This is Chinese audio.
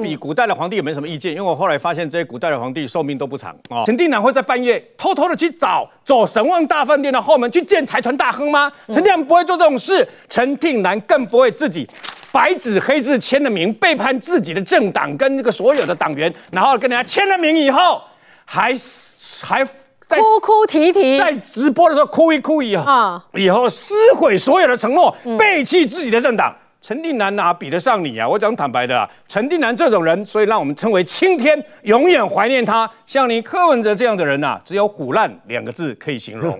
比古代的皇帝有没什么意见，因为我后来发现这些古代的皇帝寿命都不长啊。陈定南会在半夜偷偷的去找走神旺大饭店的后门去见财团大亨吗？陈定南不会做这种事，陈定南更不会自己白纸黑字签了名背叛自己的政党跟这个所有的党员，然后跟人家签了名以后还还哭哭啼啼，在直播的时候哭一哭以后，啊，以后撕毁所有的承诺，背弃自己的政党。陈定南哪比得上你啊？我讲坦白的啊，陈定南这种人，所以让我们称为青天，永远怀念他。像你柯文哲这样的人呐，只有虎烂两个字可以形容。